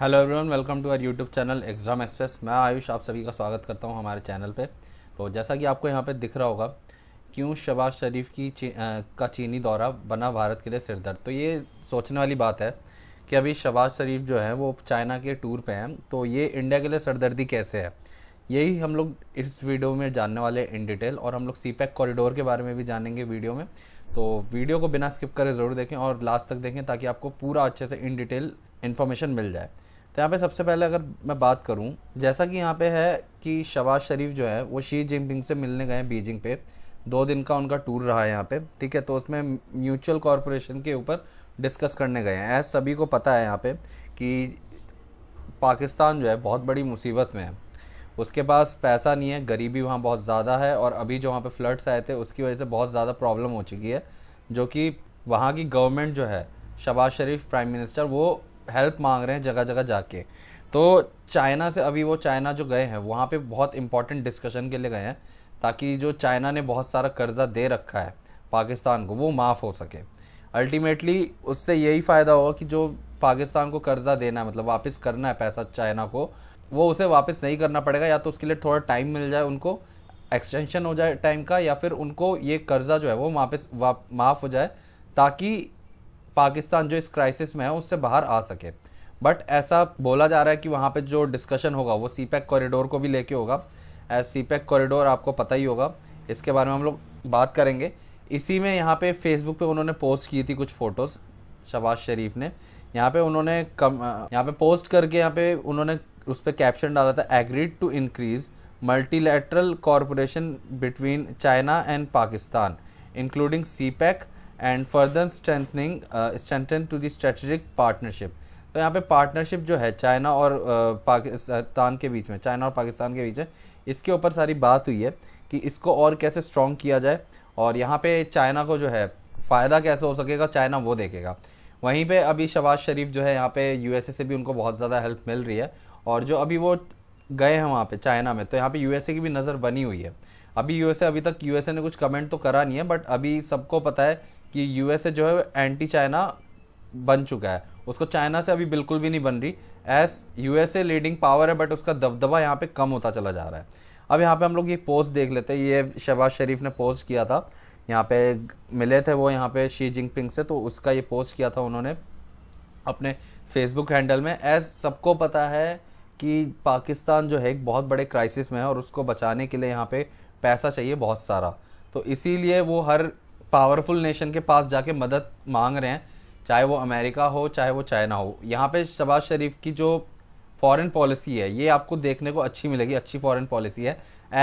hello everyone welcome to our YouTube channel exam express मैं आयुष आप सभी का स्वागत करता हूं हमारे चैनल पे तो जैसा कि आपको यहां पे दिख रहा होगा क्यों शबाज शरीफ की ची, आ, का चीनी दौरा बना भारत के लिए सिरदर्द तो ये सोचने वाली बात है कि अभी शबाज शरीफ जो है वो चाइना के टूर पे हैं तो ये इंडिया के लिए सरदर्दी कैसे है यही हम लोग इस वीडियो में जानने वाले इन डिटेल और हम लोग सी कॉरिडोर e के बारे में भी जानेंगे वीडियो में तो वीडियो को बिना स्किप करें ज़रूर देखें और लास्ट तक देखें ताकि आपको पूरा अच्छे से इन डिटेल इन्फॉर्मेशन मिल जाए तो यहाँ पे सबसे पहले अगर मैं बात करूँ जैसा कि यहाँ पे है कि शबाज शरीफ जो है वो शी जिनपिंग से मिलने गए हैं बीजिंग पे दो दिन का उनका टूर रहा है यहाँ पे ठीक है तो उसमें म्यूचुअल कॉरपोरेशन के ऊपर डिस्कस करने गए हैं ऐसा सभी को पता है यहाँ पे कि पाकिस्तान जो है बहुत बड़ी मुसीबत में है उसके पास पैसा नहीं है गरीबी वहाँ बहुत ज़्यादा है और अभी जो वहाँ पे फ्लड्स आए थे उसकी वजह से बहुत ज़्यादा प्रॉब्लम हो चुकी है जो कि वहाँ की गवर्नमेंट जो है शबाज शरीफ प्राइम मिनिस्टर वो हेल्प मांग रहे हैं जगह जगह जाके तो चाइना से अभी वो चाइना जो गए हैं वहाँ पे बहुत इंपॉर्टेंट डिस्कशन के लिए गए हैं ताकि जो चाइना ने बहुत सारा कर्जा दे रखा है पाकिस्तान को वो माफ़ हो सके अल्टीमेटली उससे यही फ़ायदा होगा कि जो पाकिस्तान को कर्जा देना है मतलब वापस करना है पैसा चाइना को वो उसे वापस नहीं करना पड़ेगा या तो उसके लिए थोड़ा टाइम मिल जाए उनको एक्सटेंशन हो जाए टाइम का या फिर उनको ये कर्जा जो है वो वापस वाप माफ़ हो जाए ताकि पाकिस्तान जो इस क्राइसिस में है उससे बाहर आ सके बट ऐसा बोला जा रहा है कि वहाँ पे जो डिस्कशन होगा वो सी पैक कॉरिडोर को भी लेके होगा एज सी पैक कॉरिडोर आपको पता ही होगा इसके बारे में हम लोग बात करेंगे इसी में यहाँ पे फेसबुक पे उन्होंने पोस्ट की थी कुछ फ़ोटोज़ शबाज शरीफ ने यहाँ पे उन्होंने कम यहाँ पे पोस्ट करके यहाँ पे उन्होंने उस पर कैप्शन डाला था agreed to increase multilateral corporation between China and Pakistan including CPEC and further strengthening strengthen to the strategic partnership तो यहाँ पे पार्टनरशिप जो है चाइना और uh, पाकिस्तान के बीच में चाइना और पाकिस्तान के बीच में इसके ऊपर सारी बात हुई है कि इसको और कैसे स्ट्रॉन्ग किया जाए और यहाँ पे चाइना को जो है फ़ायदा कैसे हो सकेगा चाइना वो देखेगा वहीं पे अभी शबाज शरीफ जो है यहाँ पे यूएसए से भी उनको बहुत ज़्यादा हेल्प मिल रही है और जो अभी वो गए हैं वहाँ पे चाइना में तो यहाँ पे यूएसए की भी नज़र बनी हुई है अभी यूएसए अभी तक यूएसए ने कुछ कमेंट तो करा नहीं है बट अभी सबको पता है कि यूएसए जो है एंटी चाइना बन चुका है उसको चाइना से अभी बिल्कुल भी नहीं बन रही एस यूएसए लीडिंग पावर है बट उसका दबदबा यहाँ पे कम होता चला जा रहा है अब यहाँ पे हम लोग ये पोस्ट देख लेते हैं ये शहबाज शरीफ ने पोस्ट किया था यहाँ पे मिले थे वो यहाँ पे शी जिनपिंग से तो उसका ये पोस्ट किया था उन्होंने अपने फेसबुक हैंडल में एज सबको पता है कि पाकिस्तान जो है एक बहुत बड़े क्राइसिस में है और उसको बचाने के लिए यहाँ पे पैसा चाहिए बहुत सारा तो इसीलिए वो हर पावरफुल नेशन के पास जाके मदद मांग रहे हैं चाहे वो अमेरिका हो चाहे वो चाइना हो यहाँ पे शबाज शरीफ की जो फॉरेन पॉलिसी है ये आपको देखने को अच्छी मिलेगी अच्छी फॉरेन पॉलिसी है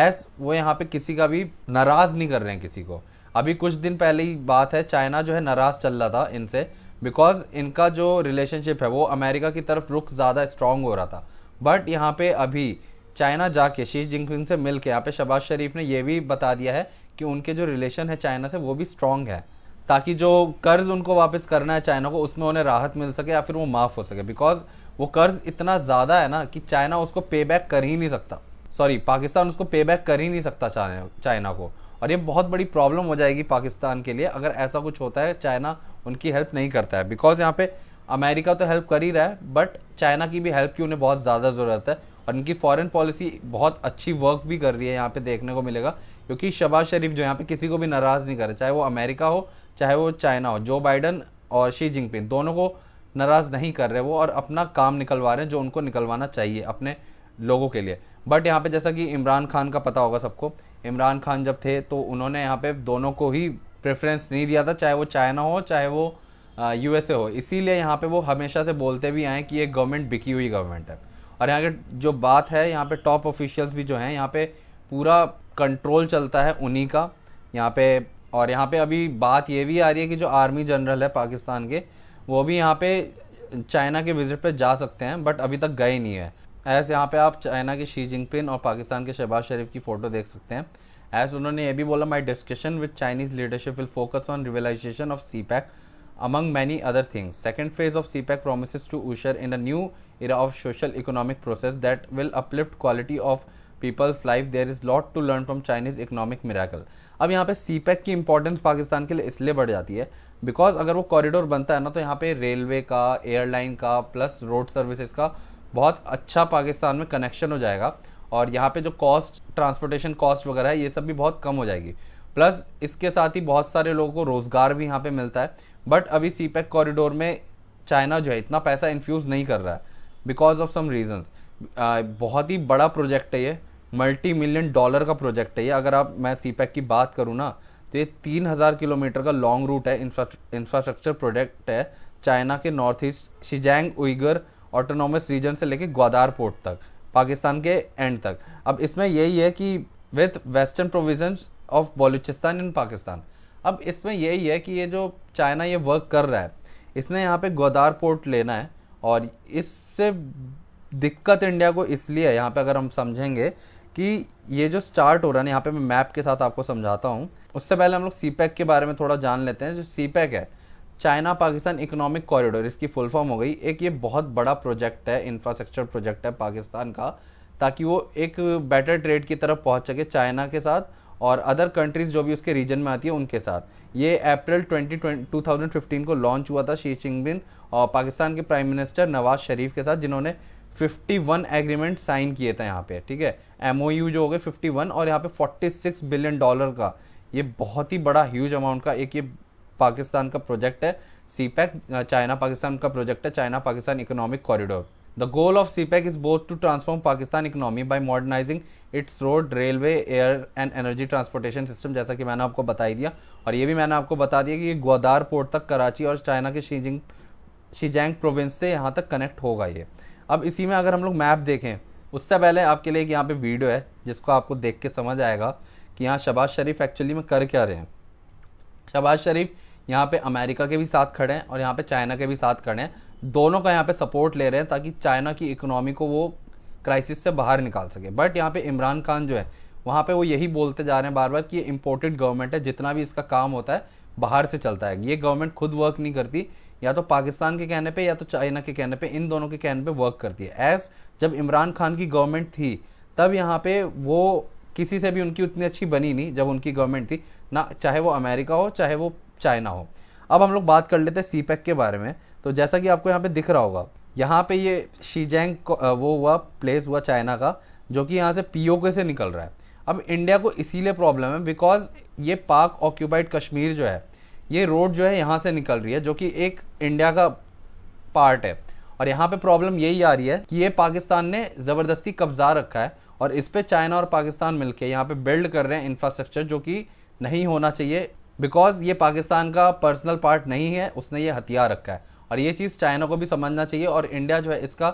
एस वो यहाँ पे किसी का भी नाराज़ नहीं कर रहे हैं किसी को अभी कुछ दिन पहले ही बात है चाइना जो है नाराज़ चल रहा था इनसे बिकॉज इनका जो रिलेशनशिप है वो अमेरिका की तरफ रुख ज़्यादा स्ट्रांग हो रहा था बट यहाँ पे अभी चाइना जाके शी जिनपिंग से मिल के यहाँ पे शबाज शरीफ ने यह भी बता दिया है कि उनके जो रिलेशन है चाइना से वो भी स्ट्रांग है ताकि जो कर्ज उनको वापस करना है चाइना को उसमें उन्हें राहत मिल सके या फिर वो माफ़ हो सके बिकॉज वो कर्ज इतना ज़्यादा है ना कि चाइना उसको पे बैक कर ही नहीं सकता सॉरी पाकिस्तान उसको पे बैक कर ही नहीं सकता चाइना चाइना को और ये बहुत बड़ी प्रॉब्लम हो जाएगी पाकिस्तान के लिए अगर ऐसा कुछ होता है चाइना उनकी हेल्प नहीं करता है बिकॉज यहाँ पे अमेरिका तो हेल्प कर ही रहा है बट चाइना की भी हेल्प की उन्हें बहुत ज़्यादा ज़रूरत है और इनकी फॉरेन पॉलिसी बहुत अच्छी वर्क भी कर रही है यहाँ पे देखने को मिलेगा क्योंकि शबाज शरीफ जो यहाँ पे किसी को भी नाराज़ नहीं करे चाहे वो अमेरिका हो चाहे वो चाइना हो जो बाइडन और शी जिनपिंग दोनों को नाराज़ नहीं कर रहे वो और अपना काम निकलवा रहे हैं जो उनको निकलवाना चाहिए अपने लोगों के लिए बट यहाँ पे जैसा कि इमरान खान का पता होगा सबको इमरान खान जब थे तो उन्होंने यहाँ पे दोनों को ही प्रेफरेंस नहीं दिया था चाहे वो चाइना हो चाहे वो यूएसए हो इसीलिए यहाँ पे वो हमेशा से बोलते भी आए कि ये गवर्नमेंट बिकी हुई गवर्नमेंट है और यहाँ के जो बात है यहाँ पे टॉप ऑफिशियल्स भी जो हैं यहाँ पे पूरा कंट्रोल चलता है उन्हीं का यहाँ पे और यहाँ पे अभी बात ये भी आ रही है कि जो आर्मी जनरल है पाकिस्तान के वो भी यहाँ पे चाइना के विजिट पे जा सकते हैं बट अभी तक गए नहीं है ऐसे यहाँ पे आप चाइना के शी जिनपिन और पाकिस्तान के शहबाज शरीफ की फ़ोटो देख सकते हैं ऐसे उन्होंने ये भी बोला my discussion with Chinese leadership will focus on revitalisation of CPEC many other things second phase of CPEC promise to usher in a new era of social economic process that will uplift quality of people's life there is lot to learn from Chinese economic miracle अब यहाँ पे cpec ki e की pakistan Pakistan के लिए इसलिए बढ़ जाती है बिकॉज अगर वो कॉरिडोर बनता है ना तो यहाँ पे रेलवे का एयरलाइन का प्लस रोड ka का बहुत अच्छा पाकिस्तान में कनेक्शन हो जाएगा और यहाँ पे जो कॉस्ट ट्रांसपोर्टेशन कॉस्ट वगैरह है ये सब भी बहुत कम हो जाएगी प्लस इसके साथ ही बहुत सारे लोगों को रोज़गार भी यहाँ पे मिलता है बट अभी सीपैक कॉरिडोर e में चाइना जो है इतना पैसा इन्फ्यूज़ नहीं कर रहा है बिकॉज ऑफ सम रीजन बहुत ही बड़ा प्रोजेक्ट है ये मल्टी मिलियन डॉलर का प्रोजेक्ट है ये अगर आप मैं सी की बात करूँ ना तो ये तीन हज़ार किलोमीटर का लॉन्ग रूट है इंफ्रास्ट्रक्चर प्रोजेक्ट है चाइना के north east Xinjiang Uyghur autonomous region से लेके ग्वादार पोर्ट तक पाकिस्तान के एंड तक अब इसमें यही है कि with western provision of Balochistan in Pakistan अब इसमें यही है कि ये जो चाइना ये वर्क कर रहा है इसने यहाँ पे गोदार पोर्ट लेना है और इस सबसे दिक्कत इंडिया को इसलिए है यहाँ पे अगर हम समझेंगे कि ये जो स्टार्ट हो रहा है यहाँ पे मैं मैप के साथ आपको समझाता हूँ उससे पहले हम लोग सी e के बारे में थोड़ा जान लेते हैं जो सी e है चाइना पाकिस्तान इकोनॉमिक कॉरिडोर इसकी फुल फॉर्म हो गई एक ये बहुत बड़ा प्रोजेक्ट है इंफ्रास्ट्रक्चर प्रोजेक्ट है पाकिस्तान का ताकि वो एक बेटर ट्रेड की तरफ पहुंच सके चाइना के साथ और अदर कंट्रीज़ जो भी उसके रीजन में आती है उनके साथ ये अप्रैल ट्वेंटी 2015 को लॉन्च हुआ था शी चिंगबिन और पाकिस्तान के प्राइम मिनिस्टर नवाज शरीफ के साथ जिन्होंने 51 एग्रीमेंट साइन किए थे यहाँ पे ठीक है एम जो हो गए 51 और यहाँ पे 46 बिलियन डॉलर का ये बहुत ही बड़ा ह्यूज अमाउंट का एक ये पाकिस्तान का प्रोजेक्ट है सी पैक चाइना पाकिस्तान का प्रोजेक्ट है China Pakistan economic corridor The goal of CPEC e is both to transform Pakistan economy by modernizing its road railway air and energy transportation system जैसा कि मैंने आपको बता ही दिया और ये भी मैंने आपको बता दिया कि ये ग्वादार पोर्ट तक कराची और चाइना के शीजिंग शिजैंग प्रोविंस से यहाँ तक कनेक्ट होगा ये अब इसी में अगर हम लोग मैप देखें उससे पहले आपके लिए एक यहाँ पे वीडियो है जिसको आपको देख के समझ आएगा कि यहाँ शबाज शरीफ एक्चुअली में कर क्या रहे हैं शबाज शरीफ यहाँ पे अमेरिका के भी साथ खड़े हैं और यहाँ पे चाइना के भी साथ खड़े हैं दोनों का यहाँ पे सपोर्ट ले रहे हैं ताकि चाइना की इकोनॉमी को वो क्राइसिस से बाहर निकाल सके बट यहाँ पे इमरान खान जो है वहाँ पे वो यही बोलते जा रहे हैं बार बार कि ये इम्पोर्टेड गवर्नमेंट है जितना भी इसका काम होता है बाहर से चलता है ये गवर्नमेंट खुद वर्क नहीं करती या तो पाकिस्तान के कहने पर या तो चाइना के कहने पर इन दोनों के कहने पर वर्क करती है एज जब इमरान खान की गवर्नमेंट थी तब यहाँ पे वो किसी से भी उनकी उतनी अच्छी बनी नहीं जब उनकी गवर्नमेंट थी ना चाहे वो अमेरिका हो चाहे वो चाइना हो अब हम लोग बात कर लेते हैं सीपैक e के बारे में तो जैसा कि आपको यहाँ पे दिख रहा होगा यहाँ पे ये शीजैंग वो हुआ प्लेस हुआ चाइना का जो कि यहाँ से पीओके से निकल रहा है अब इंडिया को इसीलिए प्रॉब्लम है बिकॉज ये पाक ऑक्यूपाइड कश्मीर जो है ये रोड जो है यहाँ से निकल रही है जो कि एक इंडिया का पार्ट है और यहाँ पे प्रॉब्लम यही आ रही है कि ये पाकिस्तान ने ज़बरदस्ती कब्जा रखा है और इस पर चाइना और पाकिस्तान मिलकर यहाँ पे बिल्ड कर रहे हैं इंफ्रास्ट्रक्चर जो कि नहीं होना चाहिए बिकॉज ये पाकिस्तान का पर्सनल पार्ट नहीं है उसने ये हथियार रखा है और ये चीज़ चाइना को भी समझना चाहिए और इंडिया जो है इसका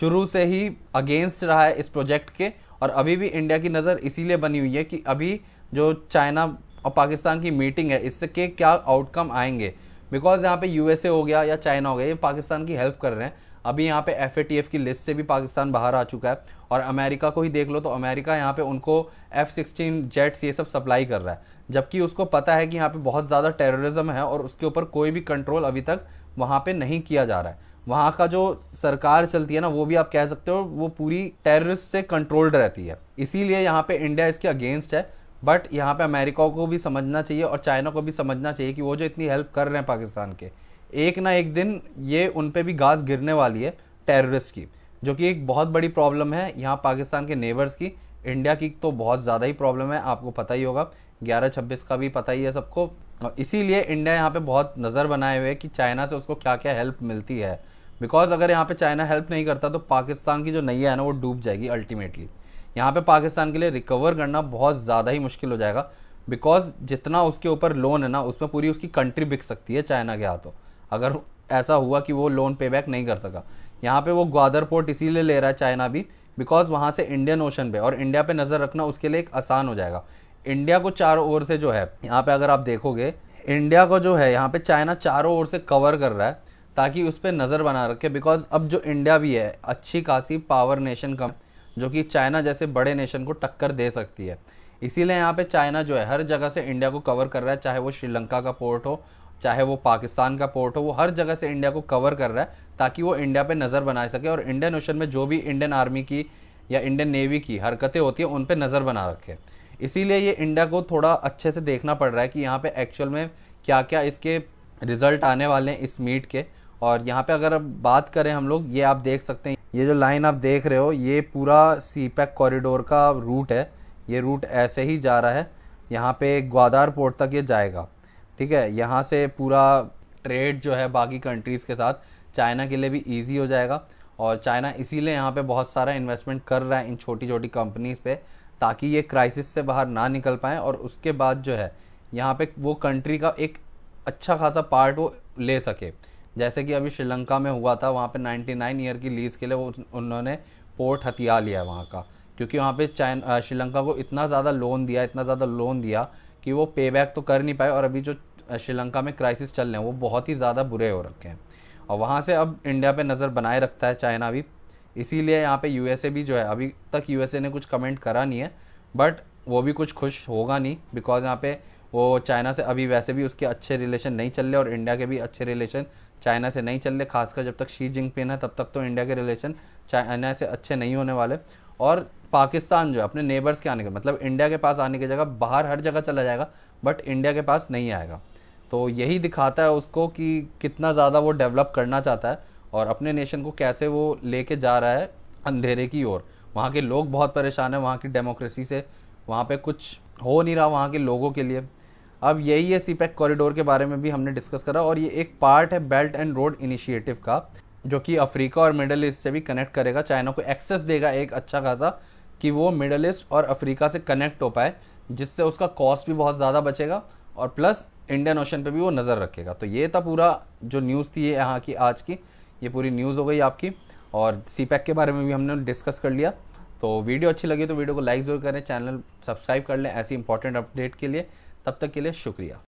शुरू से ही अगेंस्ट रहा है इस प्रोजेक्ट के और अभी भी इंडिया की नज़र इसीलिए बनी हुई है कि अभी जो चाइना और पाकिस्तान की मीटिंग है इससे के क्या आउटकम आएंगे बिकॉज यहाँ पे यूएसए हो गया या चाइना हो गया ये पाकिस्तान की हेल्प कर रहे हैं अभी यहाँ पे एफ की लिस्ट से भी पाकिस्तान बाहर आ चुका है और अमेरिका को ही देख लो तो अमेरिका यहाँ पे उनको एफ सिक्सटीन जेट्स ये सब सप्लाई कर रहा है जबकि उसको पता है कि यहाँ पे बहुत ज़्यादा टेररिज्म है और उसके ऊपर कोई भी कंट्रोल अभी तक वहाँ पे नहीं किया जा रहा है वहाँ का जो सरकार चलती है ना वो भी आप कह सकते हो वो पूरी टेररिस्ट से कंट्रोल्ड रहती है इसीलिए यहाँ पे इंडिया इसके अगेंस्ट है बट यहाँ पे अमेरिका को भी समझना चाहिए और चाइना को भी समझना चाहिए कि वो जो इतनी हेल्प कर रहे हैं पाकिस्तान के एक ना एक दिन ये उन पर भी गाज गिरने वाली है टेररिस्ट की जो कि एक बहुत बड़ी प्रॉब्लम है यहाँ पाकिस्तान के नेबर्स की इंडिया की तो बहुत ज़्यादा ही प्रॉब्लम है आपको पता ही होगा ग्यारह छब्बीस का भी पता ही है सबको इसीलिए इंडिया यहाँ पे बहुत नज़र बनाए हुए है कि चाइना से उसको क्या क्या हेल्प मिलती है बिकॉज अगर यहाँ पे चाइना हेल्प नहीं करता तो पाकिस्तान की जो नैया है ना वो डूब जाएगी अल्टीमेटली यहाँ पे पाकिस्तान के लिए रिकवर करना बहुत ज़्यादा ही मुश्किल हो जाएगा बिकॉज जितना उसके ऊपर लोन है ना उसमें पूरी उसकी कंट्री बिक सकती है चाइना के हाथों अगर ऐसा हुआ कि वो लोन पे बैक नहीं कर सका यहाँ पे वो ग्वादर पोर्ट इसीलिए ले रहा है चाइना भी बिकॉज वहाँ से इंडियन ओशन पे और इंडिया पे नज़र रखना उसके लिए एक आसान हो जाएगा इंडिया को चारों ओर से जो है यहाँ पे अगर आप देखोगे इंडिया को जो है यहाँ पे चाइना चारों ओर से कवर कर रहा है ताकि उस पर नज़र बना रखे बिकॉज अब जो इंडिया भी है अच्छी खासी पावर नेशन कम जो कि चाइना जैसे बड़े नेशन को टक्कर दे सकती है इसीलिए यहाँ पे चाइना जो है हर जगह से इंडिया को कवर कर रहा है चाहे वो श्रीलंका का पोर्ट हो चाहे वो पाकिस्तान का पोर्ट हो वो हर जगह से इंडिया को कवर कर रहा है ताकि वो इंडिया पे नज़र बना सके और इंडियन ओशन में जो भी इंडियन आर्मी की या इंडियन नेवी की हरकतें होती हैं उन पर नज़र बना रखे इसीलिए ये इंडिया को थोड़ा अच्छे से देखना पड़ रहा है कि यहाँ पे एक्चुअल में क्या क्या इसके रिजल्ट आने वाले हैं इस मीट के और यहाँ पे अगर बात करें हम लोग ये आप देख सकते हैं ये जो लाइन आप देख रहे हो ये पूरा सी पैक कॉरिडोर का रूट है ये रूट ऐसे ही जा रहा है यहाँ पे ग्वादार पोर्ट तक ये जाएगा ठीक है यहाँ से पूरा ट्रेड जो है बाकी कंट्रीज़ के साथ चाइना के लिए भी ईजी हो जाएगा और चाइना इसीलिए यहाँ पे बहुत सारा इन्वेस्टमेंट कर रहा है इन छोटी छोटी कंपनीज़ पे ताकि ये क्राइसिस से बाहर ना निकल पाएँ और उसके बाद जो है यहाँ पे वो कंट्री का एक अच्छा खासा पार्ट वो ले सके जैसे कि अभी श्रीलंका में हुआ था वहाँ पे 99 ईयर की लीज़ के लिए वो उन्होंने पोर्ट हथिया लिया वहाँ का क्योंकि वहाँ पे चाइना श्रीलंका को इतना ज़्यादा लोन दिया इतना ज़्यादा लोन दिया कि वो पे बैक तो कर नहीं पाए और अभी जो श्रीलंका में क्राइसिस चल रहे हैं वो बहुत ही ज़्यादा बुरे हो रखे हैं और वहाँ से अब इंडिया पे नज़र बनाए रखता है चाइना भी इसीलिए यहाँ पे यूएसए भी जो है अभी तक यूएसए ने कुछ कमेंट करा नहीं है बट वो भी कुछ खुश होगा नहीं बिकॉज यहाँ पे वो चाइना से अभी वैसे भी उसके अच्छे रिलेशन नहीं चल रहे और इंडिया के भी अच्छे रिलेशन चाइना से नहीं चल रहे खासकर जब तक शी जिनपिन है तब तक तो इंडिया के रिलेशन चाइना से अच्छे नहीं होने वाले और पाकिस्तान जो है अपने नेबर्स के आने के मतलब इंडिया के पास आने की जगह बाहर हर जगह चला जाएगा बट इंडिया के पास नहीं आएगा तो यही दिखाता है उसको कि कितना ज़्यादा वो डेवलप करना चाहता है और अपने नेशन को कैसे वो लेके जा रहा है अंधेरे की ओर वहाँ के लोग बहुत परेशान हैं वहाँ की डेमोक्रेसी से वहाँ पे कुछ हो नहीं रहा वहाँ के लोगों के लिए अब यही है सी पैक कॉरिडोर के बारे में भी हमने डिस्कस करा और ये एक पार्ट है बेल्ट एंड रोड इनिशिएटिव का जो कि अफ्रीका और मिडल ईस्ट से भी कनेक्ट करेगा चाइना को एक्सेस देगा एक अच्छा खासा कि वो मिडल ईस्ट और अफ्रीका से कनेक्ट हो पाए जिससे उसका कॉस्ट भी बहुत ज़्यादा बचेगा और प्लस इंडियन ओशन पे भी वो नज़र रखेगा तो ये था पूरा जो न्यूज़ थी यहाँ की आज की ये पूरी न्यूज़ हो गई आपकी और सी के बारे में भी हमने डिस्कस कर लिया तो वीडियो अच्छी लगी तो वीडियो को लाइक जरूर करें चैनल सब्सक्राइब कर लें ऐसी इंपॉर्टेंट अपडेट के लिए तब तक के लिए शुक्रिया